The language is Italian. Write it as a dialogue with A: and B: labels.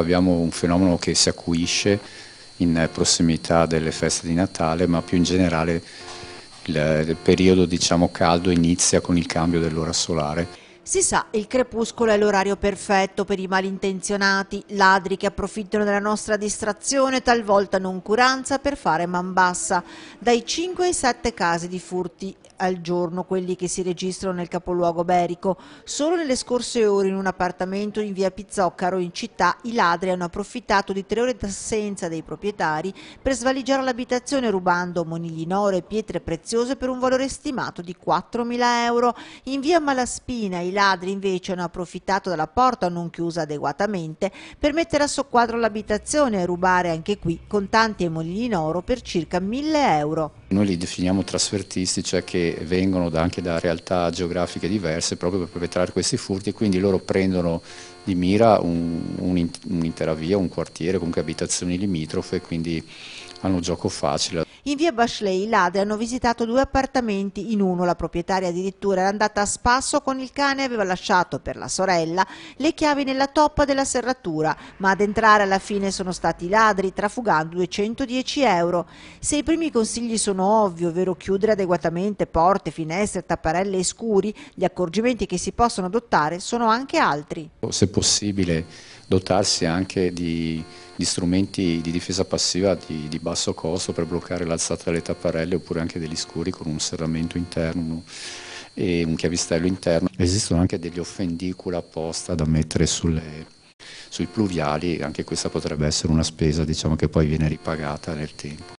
A: abbiamo un fenomeno che si acuisce in prossimità delle feste di Natale, ma più in generale il, il periodo diciamo, caldo inizia con il cambio dell'ora solare.
B: Si sa, il crepuscolo è l'orario perfetto per i malintenzionati, ladri che approfittano della nostra distrazione, talvolta noncuranza, per fare man bassa. Dai 5 ai 7 casi di furti al giorno, quelli che si registrano nel capoluogo berico. Solo nelle scorse ore in un appartamento in via Pizzoccaro in città i ladri hanno approfittato di tre ore d'assenza dei proprietari per svaligiare l'abitazione rubando monigli in oro e pietre preziose per un valore stimato di 4.000 euro. In via Malaspina i ladri ladri invece hanno approfittato della porta non chiusa adeguatamente per mettere a soqquadro l'abitazione e rubare anche qui contanti e mogli in oro per circa 1000 euro.
A: Noi li definiamo trasfertisti, cioè che vengono da, anche da realtà geografiche diverse proprio per perpetrare questi furti e quindi loro prendono di mira un'intera un, un via, un quartiere, comunque abitazioni limitrofe, quindi hanno gioco facile.
B: In via Bashley i ladri hanno visitato due appartamenti, in uno la proprietaria addirittura era andata a spasso con il cane e aveva lasciato per la sorella le chiavi nella toppa della serratura, ma ad entrare alla fine sono stati i ladri trafugando 210 euro. Se i primi consigli sono ovvi, ovvero chiudere adeguatamente porte, finestre, tapparelle e scuri, gli accorgimenti che si possono adottare sono anche altri.
A: Se possibile dotarsi anche di, di strumenti di difesa passiva di, di, basso costo per bloccare l'alzata delle tapparelle oppure anche degli scuri con un serramento interno e un chiavistello interno. Esistono anche degli offendicula apposta da mettere sulle,
B: sui pluviali, anche questa potrebbe essere una spesa diciamo, che poi viene ripagata nel tempo.